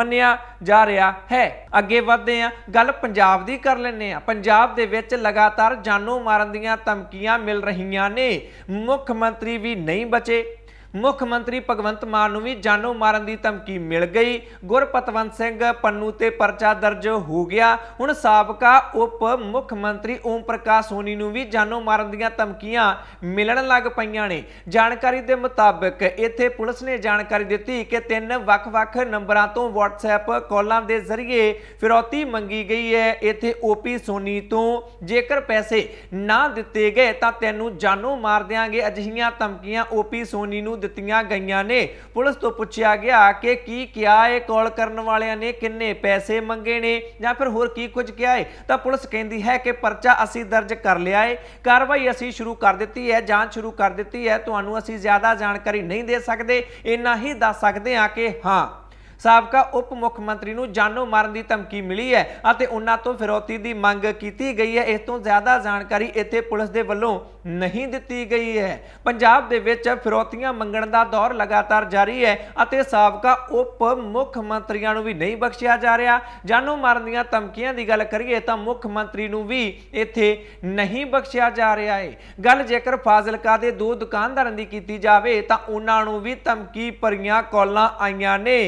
ਮੰਨਿਆ ਜਾ ਰਿਹਾ ਹੈ ਅੱਗੇ ਵਧਦੇ ਆ ਗੱਲ ਪੰਜਾਬ ਦੀ ਕਰ ਲੈਣੇ ਆ ਪੰਜਾਬ ਦੇ ਵਿੱਚ ਲਗਾਤਾਰ ਜਾਨੋਂ ਮਾਰਨ ਦੀਆਂ ਧਮਕੀਆਂ ਮਿਲ ਰਹੀਆਂ ਨੇ ਮੁੱਖ ਮੰਤਰੀ ਵੀ ਨਹੀਂ ਬਚੇ ਮੁੱਖ ਮੰਤਰੀ ਭਗਵੰਤ ਮਾਨ ਨੂੰ ਵੀ ਜਾਨੋਂ ਮਾਰਨ ਦੀ ਧਮਕੀ ਮਿਲ ਗਈ ਗੁਰਪਤਵੰਤ ਸਿੰਘ ਪੰਨੂ ਤੇ ਪਰਚਾ ਦਰਜ ਹੋ ਗਿਆ ਹੁਣ ਸਾਬਕਾ ਉਪ ਮੁੱਖ ਮੰਤਰੀ ਓਮ ਪ੍ਰਕਾਸ਼ ਸੋਨੀ ਨੂੰ ਵੀ ਜਾਨੋਂ ਮਾਰਨ ਦੀਆਂ ਧਮਕੀਆਂ ਮਿਲਣ ਲੱਗ ਪਈਆਂ ਨੇ ਜਾਣਕਾਰੀ ਦੇ ਮੁਤਾਬਕ ਇੱਥੇ ਪੁਲਿਸ ਨੇ ਜਾਣਕਾਰੀ ਦਿੱਤੀ ਕਿ ਤਿੰਨ ਵੱਖ-ਵੱਖ ਨੰਬਰਾਂ ਤੋਂ WhatsApp ਕਾਲਾਂ ਦੇ ਜ਼ਰੀਏ ਫਿਰੌਤੀ ਮੰਗੀ ਗਈ ਹੈ ਇੱਥੇ ਓਪੀ ਸੋਨੀ ਤੋਂ ਜੇਕਰ ਪੈਸੇ ਨਾ ਦਿੱਤੇ ਗਏ ਤਾਂ ਤੈਨੂੰ ਜਾਨੋਂ ਮਾਰ ਦੇਾਂਗੇ ਅਜਿਹੀਆਂ ਧਮਕੀਆਂ ਓਪੀ ਸੋਨੀ ਨੂੰ ਦਿੱਤੀਆਂ ਗਈਆਂ ਨੇ ਪੁਲਿਸ ਤੋਂ ਪੁੱਛਿਆ ਗਿਆ ਕਿ ਕੀ ਕਿਹਾ ਇਹ ਕਾਲ ਕਰਨ ਵਾਲਿਆਂ ਨੇ ਕਿੰਨੇ ਪੈਸੇ ਮੰਗੇ ਨੇ ਜਾਂ ਫਿਰ ਹੋਰ ਕੀ ਕੁਝ ਕਿਹਾ ਹੈ ਤਾਂ ਪੁਲਿਸ ਕਹਿੰਦੀ ਹੈ ਕਿ ਪਰਚਾ ਅਸੀਂ ਦਰਜ ਕਰ ਲਿਆ ਹੈ ਕਾਰਵਾਈ ਅਸੀਂ ਸ਼ੁਰੂ ਕਰ ਦਿੱਤੀ ਹੈ ਜਾਂਚ ਸ਼ੁਰੂ ਕਰ ਦਿੱਤੀ ਹੈ ਤੁਹਾਨੂੰ ਅਸੀਂ ਜ਼ਿਆਦਾ ਜਾਣਕਾਰੀ ਨਹੀਂ ਦੇ ਸਕਦੇ ਇੰਨਾ ਹੀ ਦੱਸ ਸਕਦੇ ਹਾਂ ਕਿ ਹਾਂ ਸਾਬਕਾ ਉਪ ਮੁੱਖ ਮੰਤਰੀ ਨੂੰ ਜਾਨੋਂ ਮਾਰਨ ਦੀ ਧਮਕੀ ਮਿਲੀ ਹੈ ਅਤੇ ਉਹਨਾਂ ਤੋਂ ਫਿਰੌਤੀ ਦੀ ਮੰਗ ਕੀਤੀ ਗਈ ਹੈ ਇਸ ਤੋਂ ਜ਼ਿਆਦਾ ਜਾਣਕਾਰੀ ਇੱਥੇ ਪੁਲਿਸ ਦੇ ਵੱਲੋਂ ਨਹੀਂ ਦਿੱਤੀ ਗਈ ਹੈ ਪੰਜਾਬ ਦੇ ਵਿੱਚ ਫਿਰੌਤੀਆਂ ਮੰਗਣ ਦਾ ਦੌਰ ਲਗਾਤਾਰ ਜਾਰੀ ਹੈ ਅਤੇ ਸਾਬਕਾ ਉਪ ਮੁੱਖ ਮੰਤਰੀਆਂ ਨੂੰ ਵੀ ਨਹੀਂ ਬਖਸ਼ਿਆ ਜਾ ਰਿਹਾ ਜਾਨੋਂ ਮਾਰਨ ਦੀਆਂ ਧਮਕੀਆਂ ਦੀ ਗੱਲ ਕਰੀਏ ਤਾਂ ਮੁੱਖ ਮੰਤਰੀ ਨੂੰ ਵੀ ਇੱਥੇ ਨਹੀਂ ਬਖਸ਼ਿਆ ਜਾ ਰਿਹਾ ਹੈ ਗੱਲ ਜੇਕਰ ਫਾਜ਼ਿਲਕਾ ਦੇ ਦੋ ਦੁਕਾਨਦਾਰਾਂ ਦੀ ਕੀਤੀ ਜਾਵੇ ਤਾਂ ਉਹਨਾਂ ਨੂੰ ਵੀ ਧਮਕੀ ਭਰੀਆਂ ਕਾਲਾਂ ਆਈਆਂ ਨੇ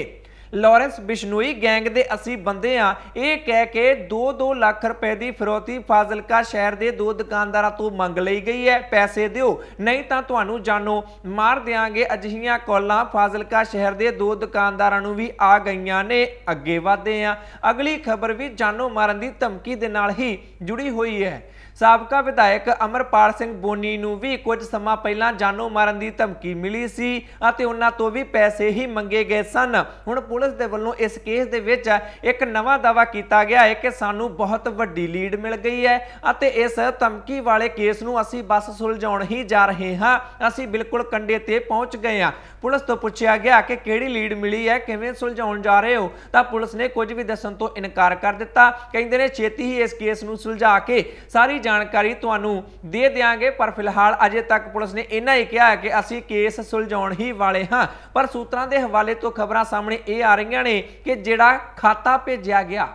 ਲਾਰੈਂਸ ਬਿਸ਼ਨੋਈ ਗੈਂਗ ਦੇ ਅਸੀਂ ਬੰਦੇ ਆ ਇਹ ਕਹਿ ਕੇ 2-2 ਲੱਖ ਰੁਪਏ ਦੀ ਫਿਰੋਤੀ ਫਾਜ਼ਿਲਕਾ ਸ਼ਹਿਰ ਦੇ ਦੋ ਦੁਕਾਨਦਾਰਾਂ ਤੋਂ ਮੰਗ ਲਈ ਗਈ ਹੈ ਪੈਸੇ ਦਿਓ ਨਹੀਂ ਤਾਂ ਤੁਹਾਨੂੰ ਜਾਨੋ ਮਾਰ ਦੇਾਂਗੇ ਅਜਹੀਆਂ ਕੋਲਾਂ ਫਾਜ਼ਿਲਕਾ ਸ਼ਹਿਰ ਦੇ ਦੋ ਦੁਕਾਨਦਾਰਾਂ ਨੂੰ ਵੀ ਆ ਗਈਆਂ ਨੇ ਅੱਗੇ ਵਧਦੇ ਆ ਅਗਲੀ ਖਬਰ ਵੀ ਜਾਨੋ ਮਾਰਨ ਦੀ ਧਮਕੀ ਦੇ ਨਾਲ ਹੀ ਜੁੜੀ ਹੋਈ ਹੈ ਸਾਬਕਾ ਵਿਧਾਇਕ ਅਮਰਪਾਲ ਸਿੰਘ ਬੋਨੀ ਨੂੰ ਵੀ ਕੁਝ ਸਮਾਂ ਪਹਿਲਾਂ ਜਾਨੋਂ ਮਾਰਨ ਦੀ ਧਮਕੀ ਮਿਲੀ ਸੀ ਅਤੇ ਉਹਨਾਂ ਤੋਂ ਵੀ ਪੈਸੇ ਹੀ ਮੰਗੇ ਗਏ ਸਨ ਹੁਣ ਪੁਲਿਸ ਦੇ ਵੱਲੋਂ ਇਸ ਕੇਸ ਦੇ ਵਿੱਚ ਇੱਕ ਨਵਾਂ ਦਾਵਾ ਕੀਤਾ ਗਿਆ ਹੈ ਕਿ ਸਾਨੂੰ ਬਹੁਤ ਵੱਡੀ ਲੀਡ ਮਿਲ ਗਈ ਹੈ ਅਤੇ ਇਸ ਧਮਕੀ ਵਾਲੇ ਕੇਸ ਨੂੰ ਅਸੀਂ ਬਸ ਸੁਲਝਾਉਣ ਹੀ ਜਾ ਰਹੇ ਹਾਂ ਅਸੀਂ ਬਿਲਕੁਲ ਕੰਡੇ ਤੇ ਪਹੁੰਚ ਗਏ ਹਾਂ ਪੁਲਿਸ ਤੋਂ ਪੁੱਛਿਆ ਗਿਆ ਕਿ ਕਿਹੜੀ ਲੀਡ ਮਿਲੀ ਹੈ ਕਿਵੇਂ ਸੁਲਝਾਉਣ ਜਾ ਰਹੇ ਹੋ ਤਾਂ ਪੁਲਿਸ ਨੇ ਕੁਝ ਵੀ ਦੱਸਣ ਤੋਂ ਇਨਕਾਰ ਕਰ ਦਿੱਤਾ ਕਹਿੰਦੇ ਨੇ ਛੇਤੀ ਹੀ ਇਸ ਕੇਸ ਨੂੰ ਸੁਲਝਾ ਕੇ ਸਾਰੀ ਜਾਣਕਾਰੀ ਤੁਹਾਨੂੰ ਦੇ ਦੇਵਾਂਗੇ ਪਰ ਫਿਲਹਾਲ ਅਜੇ ਤੱਕ ਪੁਲਿਸ ਨੇ ਇਹਨਾਂ ਹੀ ਕਿਹਾ ਹੈ ਕਿ ਅਸੀਂ ਕੇਸ ਸੁਲਝਾਉਣ ਹੀ ਵਾਲੇ ਹਾਂ ਪਰ ਸੂਤਰਾਂ ਦੇ ਹਵਾਲੇ ਤੋਂ ਖਬਰਾਂ ਸਾਹਮਣੇ ਇਹ ਆ ਰਹੀਆਂ ਨੇ ਕਿ ਜਿਹੜਾ ਖਾਤਾ ਭੇਜਿਆ ਗਿਆ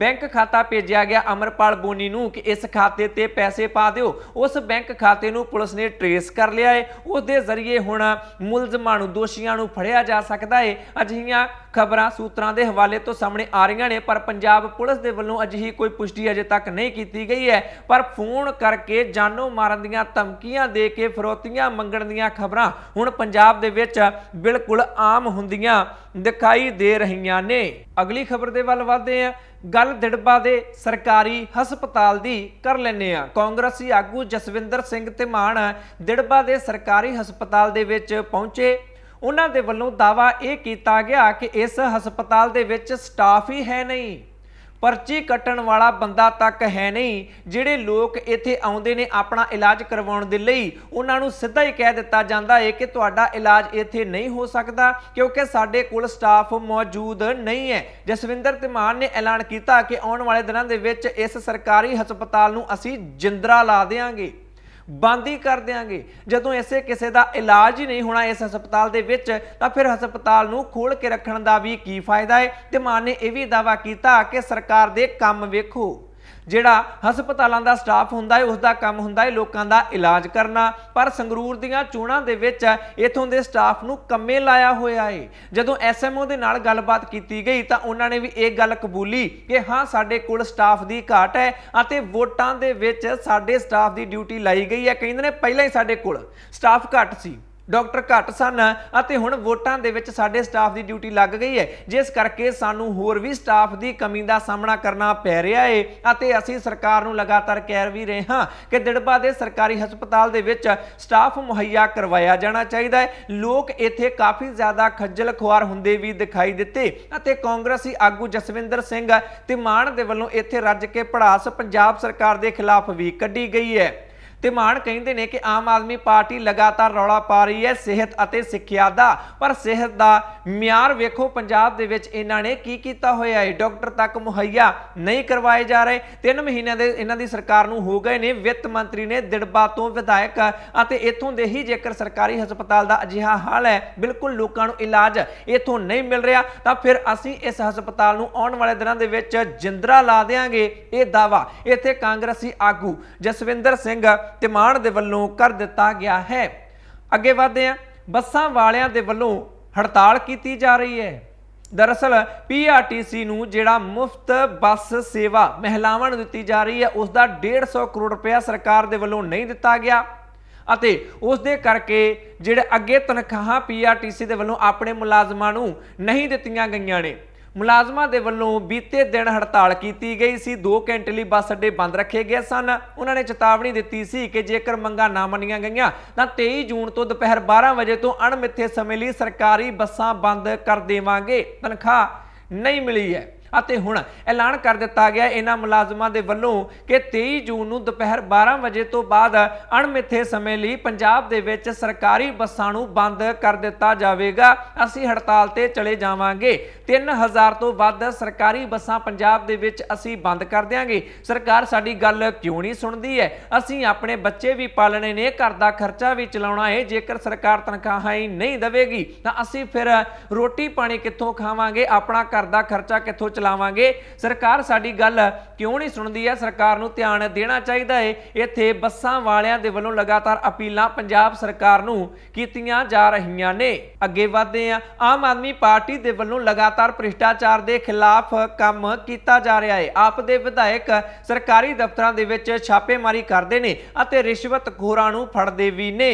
ਬੈਂਕ ਖਾਤਾ ਭੇਜਿਆ ਗਿਆ ਅਮਰਪਾਲ ਬੋਨੀ ਨੂੰ ਕਿ ਇਸ ਖਾਤੇ ਤੇ ਪੈਸੇ ਪਾ ਦਿਓ ਉਸ ਬੈਂਕ ਖਾਤੇ ਨੂੰ ਪੁਲਿਸ ਨੇ ਟ੍ਰੇਸ ਕਰ ਲਿਆ ਹੈ ਉਸ ਦੇ ਜ਼ਰੀਏ ਹੁਣ ਮੁਲਜ਼ਮਾਂ ਨੂੰ ਦੋਸ਼ੀਆਂ ਨੂੰ ਫੜਿਆ ਜਾ ਸਕਦਾ ਹੈ ਅਜਿਹੀਆਂ ਖਬਰਾਂ ਸੂਤਰਾਂ ਦੇ ਹਵਾਲੇ ਤੋਂ ਸਾਹਮਣੇ ਆ ਰਹੀਆਂ ਨੇ ਪਰ ਪੰਜਾਬ ਪੁਲਿਸ ਦੇ ਵੱਲੋਂ ਅਜਿਹੀ ਕੋਈ ਪੁਸ਼ਟੀ ਅਜੇ ਤੱਕ ਨਹੀਂ ਕੀਤੀ ਗਈ ਹੈ ਪਰ ਫੋਨ ਕਰਕੇ ਜਾਨੋਂ ਮਾਰਨ ਦੀਆਂ ਧਮਕੀਆਂ ਦੇ ਕੇ ਫਰੋਤੀਆਂ ਮੰਗਣ ਦੀਆਂ ਖਬਰਾਂ ਹੁਣ ਪੰਜਾਬ ਦੇ ਵਿੱਚ ਬਿਲਕੁਲ ਆਮ ਹੁੰਦੀਆਂ ਦਿਖਾਈ ਦੇ ਰਹੀਆਂ ਨੇ ਅਗਲੀ ਖਬਰ ਦੇ ਵੱਲ ਵਧਦੇ ਹਾਂ ਗੱਲ ਦਿੜਬਾ ਦੇ ਸਰਕਾਰੀ ਹਸਪਤਾਲ ਦੀ ਕਰ ਲੈਨੇ ਆ ਕਾਂਗਰਸੀ ਆਗੂ ਜਸਵਿੰਦਰ ਸਿੰਘ ਧਮਾਨ ਦਿੜਬਾ ਦੇ ਸਰਕਾਰੀ ਹਸਪਤਾਲ ਦੇ ਵਿੱਚ ਪਹੁੰਚੇ ਉਹਨਾਂ ਦੇ ਵੱਲੋਂ ਦਾਵਾ ਇਹ ਕੀਤਾ ਗਿਆ ਕਿ ਇਸ ਹਸਪਤਾਲ ਦੇ ਵਿੱਚ ਸਟਾਫ ਹੀ ਹੈ ਨਹੀਂ ਪਰਚੀ ਕੱਟਣ ਵਾਲਾ ਬੰਦਾ ਤੱਕ ਹੈ ਨਹੀਂ ਜਿਹੜੇ ਲੋਕ ਇੱਥੇ ਆਉਂਦੇ ਨੇ ਆਪਣਾ ਇਲਾਜ ਕਰਵਾਉਣ ਦੇ ਲਈ ਉਹਨਾਂ ਨੂੰ ਸਿੱਧਾ ਹੀ ਕਹਿ ਦਿੱਤਾ ਜਾਂਦਾ ਹੈ ਕਿ ਤੁਹਾਡਾ ਇਲਾਜ ਇੱਥੇ ਨਹੀਂ ਹੋ ਸਕਦਾ ਕਿਉਂਕਿ ਸਾਡੇ ਕੋਲ ਸਟਾਫ ਮੌਜੂਦ ਨਹੀਂ ਹੈ ਜਸਵਿੰਦਰ ਤਿਮਾਨ ਨੇ ਐਲਾਨ ਕੀਤਾ ਕਿ ਆਉਣ ਵਾਲੇ ਦਿਨਾਂ ਦੇ ਵਿੱਚ ਇਸ ਸਰਕਾਰੀ ਹਸਪਤਾਲ ਨੂੰ ਅਸੀਂ ਜਿੰਦਰਾ ਲਾ ਦੇਵਾਂਗੇ ਬੰਦ ਹੀ ਕਰ ਦੇਾਂਗੇ ਜਦੋਂ ਐਸੇ ਕਿਸੇ ਦਾ ਇਲਾਜ ਹੀ ਨਹੀਂ ਹੋਣਾ ਇਸ ਹਸਪਤਾਲ ਦੇ ਵਿੱਚ ਤਾਂ ਫਿਰ ਹਸਪਤਾਲ ਨੂੰ ਖੋਲ ਕੇ ਰੱਖਣ ਦਾ ਵੀ ਕੀ ਫਾਇਦਾ ਹੈ ਤੇ ਮਾਨ ਨੇ ਇਹ ਵੀ ਦਾਵਾ ਕੀਤਾ ਕਿ ਸਰਕਾਰ ਦੇ ਕੰਮ ਵੇਖੋ ਜਿਹੜਾ ਹਸਪਤਾਲਾਂ ਦਾ ਸਟਾਫ ਹੁੰਦਾ ਹੈ ਉਸ ਦਾ ਕੰਮ ਹੁੰਦਾ ਹੈ ਲੋਕਾਂ ਦਾ ਇਲਾਜ ਕਰਨਾ ਪਰ ਸੰਗਰੂਰ ਦੀਆਂ ਚੋਣਾਂ ਦੇ ਵਿੱਚ ਇਥੋਂ ਦੇ ਸਟਾਫ ਨੂੰ ਕੰਮੇ ਲਾਇਆ ਹੋਇਆ ਹੈ ਜਦੋਂ ਐਸਐਮਓ ਦੇ ਨਾਲ ਗੱਲਬਾਤ ਕੀਤੀ ਗਈ ਤਾਂ ਉਹਨਾਂ ਨੇ ਵੀ ਇਹ ਗੱਲ ਕਬੂਲੀ ਕਿ ਹਾਂ ਸਾਡੇ ਕੋਲ ਸਟਾਫ ਦੀ ਘਾਟ ਹੈ ਅਤੇ ਵੋਟਾਂ ਦੇ ਵਿੱਚ ਸਾਡੇ ਸਟਾਫ ਦੀ ਡਿਊਟੀ ਲਾਈ ਗਈ ਹੈ ਕਹਿੰਦੇ ਨੇ ਪਹਿਲਾਂ ਹੀ ਸਾਡੇ ਕੋਲ ਸਟਾਫ ਘੱਟ ਸੀ ਡਾਕਟਰ ਘੱਟ ਸਨ ਅਤੇ ਹੁਣ ਵੋਟਾਂ ਦੇ ਵਿੱਚ ਸਾਡੇ ਸਟਾਫ ਦੀ ਡਿਊਟੀ ਲੱਗ ਗਈ ਹੈ ਜਿਸ ਕਰਕੇ ਸਾਨੂੰ ਹੋਰ ਵੀ ਸਟਾਫ ਦੀ ਕਮੀ ਦਾ ਸਾਹਮਣਾ ਕਰਨਾ ਪੈ ਰਿਹਾ ਹੈ ਅਤੇ ਅਸੀਂ ਸਰਕਾਰ ਨੂੰ ਲਗਾਤਾਰ ਕਹਿ ਵੀ ਰਹੇ ਹਾਂ ਕਿ ਦਿੜਬਾ ਦੇ ਸਰਕਾਰੀ ਹਸਪਤਾਲ ਦੇ ਵਿੱਚ ਸਟਾਫ ਮੁਹੱਈਆ ਕਰਵਾਇਆ ਜਾਣਾ ਚਾਹੀਦਾ ਹੈ ਲੋਕ ਇੱਥੇ ਕਾਫੀ ਜ਼ਿਆਦਾ ਖੱਜਲ ਖੁਆਰ ਹੁੰਦੇ ਵੀ ਦਿਖਾਈ ਦਿੱਤੇ ਅਤੇ ਕਾਂਗਰਸੀ ਆਗੂ ਜਸਵਿੰਦਰ ਸਿੰਘ ਤੇ ਮਾਨ ਦੇ ਵੱਲੋਂ ਇੱਥੇ ਰੱਜ ਕੇ ਪੜਾਸ ਪੰਜਾਬ ਸਰਕਾਰ ਦੇ ਖਿਲਾਫ ਵੀ ਕੱਢੀ ਗਈ ਹੈ ਤੇ ਮਾਨ ਕਹਿੰਦੇ ਨੇ ਕਿ ਆਮ ਆਦਮੀ ਪਾਰਟੀ ਲਗਾਤਾਰ ਰੌਲਾ ਪਾ ਰਹੀ ਹੈ ਸਿਹਤ ਅਤੇ ਸਿੱਖਿਆ ਦਾ ਪਰ ਸਿਹਤ ਦਾ ਮਿਆਰ ਵੇਖੋ ਪੰਜਾਬ ਦੇ ਵਿੱਚ ਇਹਨਾਂ ਨੇ ਕੀ ਕੀਤਾ ਹੋਇਆ ਹੈ ਡਾਕਟਰ ਤੱਕ ਮੁਹੱਈਆ ਨਹੀਂ ਕਰਵਾਏ ਜਾ ਰਹੇ 3 ਮਹੀਨਿਆਂ ਦੇ ਇਹਨਾਂ ਦੀ ਸਰਕਾਰ ਨੂੰ ਹੋ ਗਏ ਨੇ ਵਿੱਤ ਮੰਤਰੀ ਨੇ ਦਿੜਬਾ ਤੋਂ ਵਿਧਾਇਕ ਅਤੇ ਇਥੋਂ ਦੇ ਹੀ ਜੇਕਰ ਸਰਕਾਰੀ ਹਸਪਤਾਲ ਦਾ ਅਜਿਹਾ ਹਾਲ ਹੈ ਬਿਲਕੁਲ ਲੋਕਾਂ ਨੂੰ ਇਲਾਜ ਇਥੋਂ ਨਹੀਂ ਮਿਲ ਰਿਹਾ ਤਾਂ ਫਿਰ ਅਸੀਂ ਇਸ ਹਸਪਤਾਲ ਨੂੰ ਆਉਣ ਵਾਲੇ ਦਿਨਾਂ ਦੇ ਵਿੱਚ ਜਿੰਦਰਾ ਲਾ ਦੇਵਾਂਗੇ ਇਹ ਦਾਵਾ ਇੱਥੇ ਕਾਂਗਰਸੀ ਆਗੂ ਜਸਵਿੰਦਰ ਸਿੰਘ ਤਿਮਾਣ ਦੇ ਵੱਲੋਂ ਕਰ ਦਿੱਤਾ ਗਿਆ ਹੈ ਅੱਗੇ ਵਧਦੇ ਹਾਂ ਬੱਸਾਂ ਵਾਲਿਆਂ ਦੇ ਵੱਲੋਂ ਹੜਤਾਲ ਕੀਤੀ ਜਾ ਰਹੀ ਹੈ ਦਰਅਸਲ ਪੀਆਰਟੀਸੀ ਨੂੰ ਜਿਹੜਾ ਮੁਫਤ ਬੱਸ ਸੇਵਾ ਮਹਿਲਾਵਾਂ ਨੂੰ ਦਿੱਤੀ ਜਾ ਰਹੀ ਹੈ ਉਸ ਦਾ 150 ਕਰੋੜ ਰੁਪਇਆ ਸਰਕਾਰ ਦੇ ਵੱਲੋਂ ਨਹੀਂ ਦਿੱਤਾ ਗਿਆ ਅਤੇ ਉਸ ਦੇ ਕਰਕੇ ਜਿਹੜੇ ਅੱਗੇ ਤਨਖਾਹਾਂ ਪੀਆਰਟੀਸੀ ਦੇ ਵੱਲੋਂ ਆਪਣੇ ਮੁਲਾਜ਼ਮਾਂ ਨੂੰ ਨਹੀਂ ਦਿੱਤੀਆਂ ਗਈਆਂ ਨੇ ਮੁਲਾਜ਼ਮਾਂ ਦੇ ਵੱਲੋਂ ਬੀਤੇ ਦਿਨ ਹੜਤਾਲ ਕੀਤੀ ਗਈ ਸੀ 2 ਘੰਟੇ ਲਈ ਬੱਸ ਅੱਡੇ ਬੰਦ ਰੱਖੇ ਗਏ ਸਨ ਉਹਨਾਂ ਨੇ ਚੇਤਾਵਨੀ ਦਿੱਤੀ ਸੀ ਕਿ ਜੇਕਰ ਮੰਗਾਂ ਨਾ ਮੰਨੀਆਂ ਗਈਆਂ ਤਾਂ 23 ਜੂਨ ਤੋਂ ਦੁਪਹਿਰ 12 ਵਜੇ ਤੋਂ ਅਣਮਿੱਥੇ ਸਮੇਂ ਲਈ ਸਰਕਾਰੀ ਬੱਸਾਂ ਬੰਦ ਕਰ ਦੇਵਾਂਗੇ ਤਨਖਾਹ ਨਹੀਂ ਮਿਲੀ ਹੈ ਅਤੇ ਹੁਣ ਐਲਾਨ ਕਰ ਦਿੱਤਾ ਗਿਆ ਇਹਨਾਂ ਮੁਲਾਜ਼ਮਾਂ ਦੇ ਵੱਲੋਂ ਕਿ 23 ਜੂਨ ਨੂੰ ਦੁਪਹਿਰ 12 ਵਜੇ ਤੋਂ ਬਾਅਦ ਅਣਮਿੱਥੇ ਸਮੇਂ ਲਈ ਪੰਜਾਬ ਦੇ ਵਿੱਚ ਸਰਕਾਰੀ ਬੱਸਾਂ ਨੂੰ ਬੰਦ ਕਰ ਦਿੱਤਾ ਜਾਵੇਗਾ ਅਸੀਂ ਹੜਤਾਲ ਤੇ ਚਲੇ ਜਾਵਾਂਗੇ 3000 ਤੋਂ ਵੱਧ ਸਰਕਾਰੀ ਬੱਸਾਂ ਪੰਜਾਬ ਦੇ ਵਿੱਚ ਅਸੀਂ ਬੰਦ ਕਰ ਦਿਆਂਗੇ ਸਰਕਾਰ ਸਾਡੀ ਗੱਲ ਕਿਉਂ ਨਹੀਂ ਸੁਣਦੀ ਹੈ ਅਸੀਂ ਆਪਣੇ ਬੱਚੇ ਵੀ ਪਾਲਣੇ ਨੇ ਘਰ ਦਾ ਖਰਚਾ ਵੀ ਚਲਾਉਣਾ ਹੈ ਜੇਕਰ ਸਰਕਾਰ ਤਨਖਾਹਾਂ ਹੀ ਨਹੀਂ ਦੇਵੇਗੀ ਤਾਂ ਅਸੀਂ ਫਿਰ ਰੋਟੀ ਪਾਣੀ ਕਿੱਥੋਂ ਖਾਵਾਂਗੇ ਆਪਣਾ ਘਰ ਦਾ ਖਰਚਾ ਕਿੱਥੋਂ ਚਲਾਵਾਂਗੇ ਸਰਕਾਰ ਸਾਡੀ ਗੱਲ ਕਿਉਂ ਨਹੀਂ ਸੁਣਦੀ ਹੈ ਸਰਕਾਰ ਨੂੰ ਧਿਆਨ ਦੇਣਾ ਚਾਹੀਦਾ ਹੈ ਇੱਥੇ ਬੱਸਾਂ ਵਾਲਿਆਂ ਦੇ ਵੱਲੋਂ ਲਗਾਤਾਰ ਅਪੀਲਾਂ ਪੰਜਾਬ ਸਰਕਾਰ ਨੂੰ ਕੀਤੀਆਂ ਜਾ ਰਹੀਆਂ ਨੇ ਅੱਗੇ ਵਧਦੇ ਆ ਆਮ ਆਦਮੀ ਪਾਰਟੀ ਦੇ ਵੱਲੋਂ ਲਗਾਤਾਰ ਭ੍ਰਿਸ਼ਟਾਚਾਰ ਦੇ ਖਿਲਾਫ ਕੰਮ ਕੀਤਾ ਜਾ ਰਿਹਾ ਹੈ ਆਪ ਦੇ ਵਿਧਾਇਕ ਸਰਕਾਰੀ ਦਫ਼ਤਰਾਂ ਦੇ ਵਿੱਚ ਛਾਪੇਮਾਰੀ ਕਰਦੇ ਨੇ ਅਤੇ ਖੋਰਾਂ ਨੂੰ ਫੜਦੇ ਵੀ ਨੇ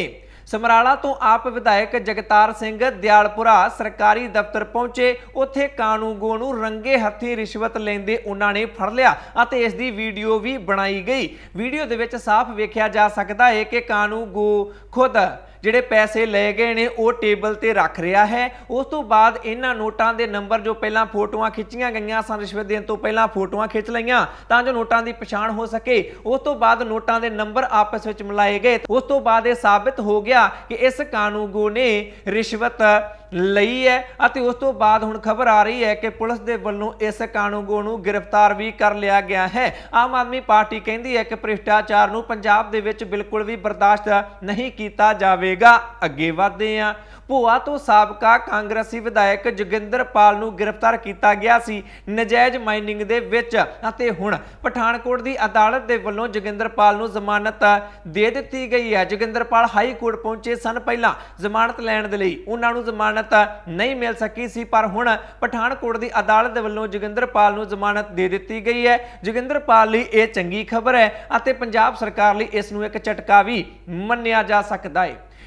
ਸਮਰਾਲਾ ਤੋਂ ਆਪ ਵਿਧਾਇਕ ਜਗਤਾਰ ਸਿੰਘ ਦਿਆਲਪੁਰਾ ਸਰਕਾਰੀ ਦਫ਼ਤਰ ਪਹੁੰਚੇ ਉੱਥੇ ਕਾਨੂੰਗੋ ਨੂੰ ਰੰਗੇ ਹੱਥੀ ਰਿਸ਼ਵਤ ਲੈਂਦੇ ਉਹਨਾਂ ਨੇ ਫੜ ਲਿਆ ਅਤੇ ਇਸ ਦੀ ਵੀਡੀਓ ਵੀ ਬਣਾਈ ਗਈ ਵੀਡੀਓ ਦੇ ਵਿੱਚ ਸਾਫ਼ ਵੇਖਿਆ ਜਾ ਸਕਦਾ ਹੈ ਕਿ ਕਾਨੂੰਗੋ ਖੁਦ ਜਿਹੜੇ ਪੈਸੇ ਲੈ ਗਏ ਨੇ ਉਹ ਟੇਬਲ ਤੇ ਰੱਖ ਰਿਹਾ ਹੈ ਉਸ ਤੋਂ ਬਾਅਦ ਇਹਨਾਂ ਨੋਟਾਂ ਦੇ ਨੰਬਰ ਜੋ ਪਹਿਲਾਂ ਫੋਟੋਆਂ ਖਿੱਚੀਆਂ ਗਈਆਂ ਸਨ ਰਿਸ਼ਵਤ ਦੇਣ ਤੋਂ ਪਹਿਲਾਂ ਫੋਟੋਆਂ ਖਿੱਚ ਲਈਆਂ ਤਾਂ ਜੋ ਨੋਟਾਂ ਦੀ ਪਛਾਣ ਹੋ ਸਕੇ ਉਸ ਤੋਂ ਬਾਅਦ ਨੋਟਾਂ ਦੇ ਨੰਬਰ ਆਪਸ ਵਿੱਚ ਮਿਲਾਏ ਗਏ ਉਸ ਤੋਂ ਬਾਅਦ ਇਹ ਸਾਬਤ ਹੋ ਗਿਆ ਕਿ ਇਸ ਕਾਨੂੰਗੋ ਨੇ ਰਿਸ਼ਵਤ ਲਈ ਹੈ ਅਤੇ ਉਸ ਤੋਂ ਬਾਅਦ ਹੁਣ ਖਬਰ ਆ ਰਹੀ ਹੈ ਕਿ ਪੁਲਿਸ ਦੇ ਵੱਲੋਂ ਇਸ ਕਾਨੂੰਗੋ ਨੂੰ ਗ੍ਰਿਫਤਾਰ ਵੀ ਕਰ ਲਿਆ ਗਿਆ ਹੈ ਆਮ ਆਦਮੀ ਪਾਰਟੀ ਕਹਿੰਦੀ ਹੈ ਕਿ ਭ੍ਰਿਸ਼ਟਾਚਾਰ ਨੂੰ ਪੰਜਾਬ ਦੇ ਵਿੱਚ ਬਿਲਕੁਲ ਵੀ ਬਰਦਾਸ਼ਤ ਨਹੀਂ ਕੀਤਾ ਜਾਵੇਗਾ ਅੱਗੇ ਵਧਦੇ ਹਾਂ ਭੋਆ ਤੋਂ ਸਾਬਕਾ ਕਾਂਗਰਸੀ ਵਿਧਾਇਕ ਜਗਿੰਦਰ ਪਾਲ ਨੂੰ ਗ੍ਰਿਫਤਾਰ ਕੀਤਾ ਗਿਆ ਸੀ ਨਜਾਇਜ਼ ਮਾਈਨਿੰਗ ਦੇ ਵਿੱਚ ਅਤੇ ਹੁਣ ਪਠਾਨਕੋਟ ਦੀ ਅਦਾਲਤ ਦੇ ਵੱਲੋਂ ਜਗਿੰਦਰ ਪਾਲ ਨੂੰ ਜ਼ਮਾਨਤ ਦੇ ਦਿੱਤੀ ਗਈ ਹੈ ਜਗਿੰਦਰ ਪਾਲ ਹਾਈ ਕੋਰਟ ਪਹੁੰਚੇ ਸਨ ਪਹਿਲਾਂ ਜ਼ਮਾਨਤ ਲੈਣ ਦੇ ਲਈ ਉਹਨਾਂ ਨੂੰ ਜ਼ਮਾਨਤ ਨਹੀਂ ਮਿਲ ਸਕੀ ਸੀ ਪਰ ਹੁਣ ਪਠਾਨਕੋਟ ਦੀ ਅਦਾਲਤ ਦੇ ਵੱਲੋਂ ਜਗਿੰਦਰ ਪਾਲ ਨੂੰ ਜ਼ਮਾਨਤ ਦੇ ਦਿੱਤੀ ਗਈ ਹੈ ਜਗਿੰਦਰ ਪਾਲ ਲਈ ਇਹ ਚੰਗੀ ਖਬਰ ਹੈ ਅਤੇ ਪੰਜਾਬ ਸਰਕਾਰ ਲਈ ਇਸ ਨੂੰ ਇੱਕ ਝਟਕਾ ਵੀ ਮੰਨਿਆ ਜਾ ਸਕਦਾ ਹੈ